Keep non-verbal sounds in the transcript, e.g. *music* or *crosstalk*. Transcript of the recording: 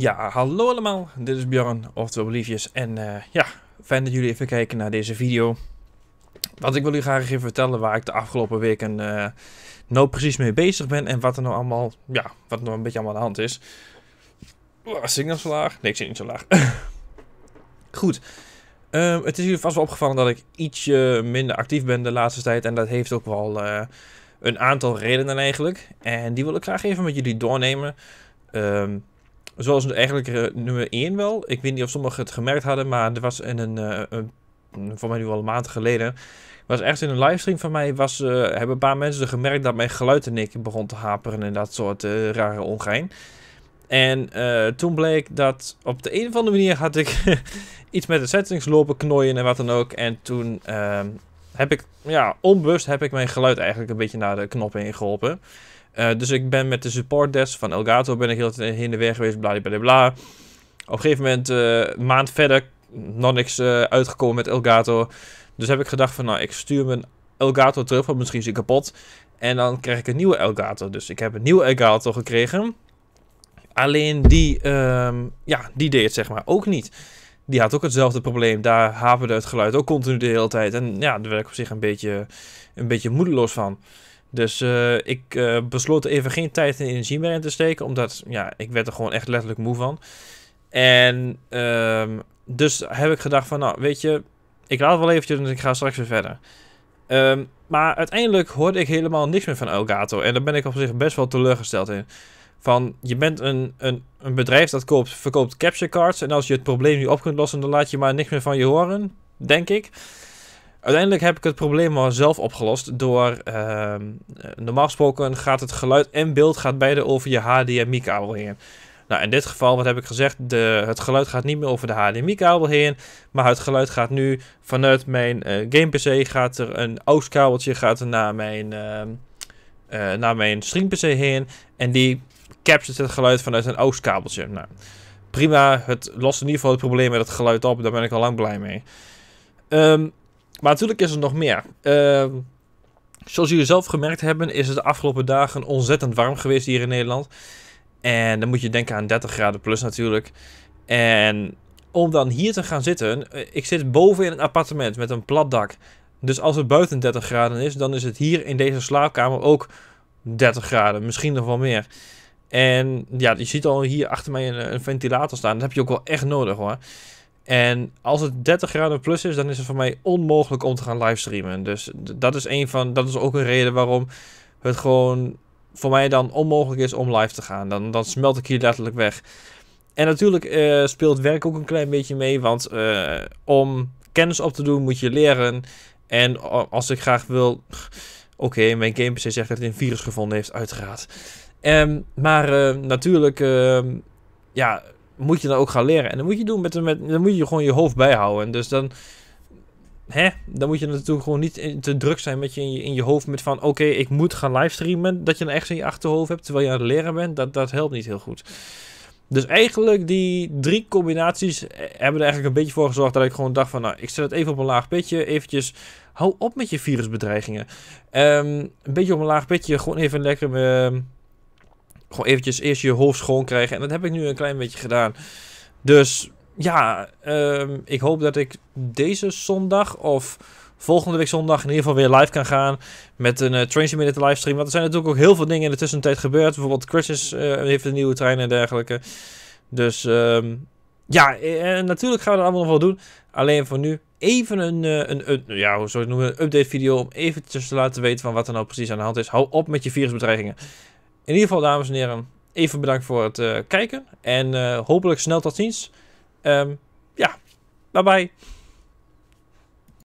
Ja, hallo allemaal, dit is Bjorn, oftewel Liefjes. En eh, ja, fijn dat jullie even kijken naar deze video. Wat ik wil jullie graag even vertellen waar ik de afgelopen weken uh, nou precies mee bezig ben. En wat er nou allemaal, ja, wat nou een beetje allemaal aan de hand is. Oh, zit nog zo laag? Nee, ik zit niet zo laag. *laughs* Goed, ehm, het is jullie vast wel opgevallen dat ik ietsje minder actief ben de laatste tijd. En dat heeft ook wel eh, een aantal redenen eigenlijk. En die wil ik graag even met jullie doornemen. Um, zoals eigenlijk eh, nummer 1 wel. Ik weet niet of sommigen het gemerkt hadden, maar er was in eh, een, een voor mij nu al een maand geleden, was echt in een livestream van mij, was, eh, hebben een paar mensen gemerkt dat mijn geluid in één begon te haperen en dat soort rare ongein. En toen bleek dat op de een of andere manier had ik *laughs* iets met de settings lopen knooien en wat dan ook. En toen ehm, heb ik, ja, onbewust heb ik mijn geluid eigenlijk een beetje naar de knoppen ingeholpen. geholpen. Eh, dus ik ben met de supportdesk van Elgato ben ik heel heen en weer geweest, bla. Op een gegeven moment, eh, een maand verder, nog niks eh, uitgekomen met Elgato. Dus heb ik gedacht van, nou, ik stuur mijn Elgato terug, want misschien is hij kapot. En dan krijg ik een nieuwe Elgato. Dus ik heb een nieuwe Elgato gekregen. Alleen die, ehm, ja, die deed het zeg maar ook niet. Die had ook hetzelfde probleem. Daar haperde het geluid ook continu de hele tijd. En ja, daar werd ik op zich een beetje, een beetje moedeloos van. Dus eh, ik eh, besloot even geen tijd en energie meer in te steken. Omdat ja, ik werd er gewoon echt letterlijk moe van. En ehm, dus heb ik gedacht van, nou weet je, ik laat het wel eventjes en ik ga straks weer verder. Ehm, maar uiteindelijk hoorde ik helemaal niks meer van Elgato. En daar ben ik op zich best wel teleurgesteld in. Van, je bent een, een, een bedrijf dat koopt, verkoopt capture cards. En als je het probleem niet op kunt lossen, dan laat je maar niks meer van je horen. Denk ik. Uiteindelijk heb ik het probleem wel zelf opgelost door, ehm, normaal gesproken gaat het geluid en beeld gaat beide over je HDMI-kabel heen. Nou, in dit geval, wat heb ik gezegd, de, het geluid gaat niet meer over de HDMI-kabel heen, maar het geluid gaat nu vanuit mijn uh, eh, game-pc, gaat er een AUX-kabeltje gaat naar mijn, ehm, eh, naar mijn stream-pc heen en die captures het geluid vanuit een AUX-kabeltje. Nou, prima, het lost in ieder geval het probleem met het geluid op, daar ben ik al lang blij mee. Ehm, maar natuurlijk is er nog meer. Ehm, zoals jullie zelf gemerkt hebben, is het de afgelopen dagen ontzettend warm geweest hier in Nederland. En dan moet je denken aan 30 graden plus natuurlijk. En om dan hier te gaan zitten, eh, ik zit boven in een appartement met een plat dak. Dus als het buiten 30 graden is, dan is het hier in deze slaapkamer ook 30 graden, misschien nog wel meer. En ja, je ziet al hier achter mij een, een ventilator staan. Dat heb je ook wel echt nodig hoor. En als het 30 graden plus is, dan is het voor mij onmogelijk om te gaan livestreamen. Dus dat is, een van, dat is ook een reden waarom het gewoon voor mij dan onmogelijk is om live te gaan. Dan, dan smelt ik hier letterlijk weg. En natuurlijk eh, speelt werk ook een klein beetje mee, want eh, om kennis op te doen moet je leren. En als ik graag wil... Oké, mijn game PC zegt dat hij een virus gevonden heeft, uiteraard. Um, maar eh, natuurlijk, ehm, ja, moet je dan ook gaan leren. En dan moet je doen met, met dan moet je gewoon je hoofd bijhouden. En dus dan, hè, dan moet je natuurlijk gewoon niet te druk zijn met je in je, in je hoofd met van, oké, ik moet gaan livestreamen. Dat je dan echt in je achterhoofd hebt terwijl je aan het leren bent. Dat, dat helpt niet heel goed. Dus eigenlijk die drie combinaties eh, hebben er eigenlijk een beetje voor gezorgd dat ik gewoon dacht van, nou, ik zet het even op een laag pitje, eventjes hou op met je virusbedreigingen. Ehm, een beetje op een laag pitje, gewoon even lekker... Ehm, gewoon eventjes eerst je hoofd schoon krijgen. En dat heb ik nu een klein beetje gedaan. Dus ja, ehm, ik hoop dat ik deze zondag of volgende week zondag in ieder geval weer live kan gaan met een uh, eh, Train Simulator livestream. Want er zijn natuurlijk ook heel veel dingen in de tussentijd gebeurd. Bijvoorbeeld Chris eh, heeft een nieuwe trein en dergelijke. Dus ehm, ja, eh, en natuurlijk gaan we dat allemaal nog wel doen. Alleen voor nu even een, een, ja, hoe zou ik noemen, een update video om eventjes te laten weten van wat er nou precies aan de hand is. Hou op met je virusbedreigingen in ieder geval, dames en heren, even bedankt voor het eh, kijken. En eh, hopelijk snel tot ziens. Ehm, ja, bye bye.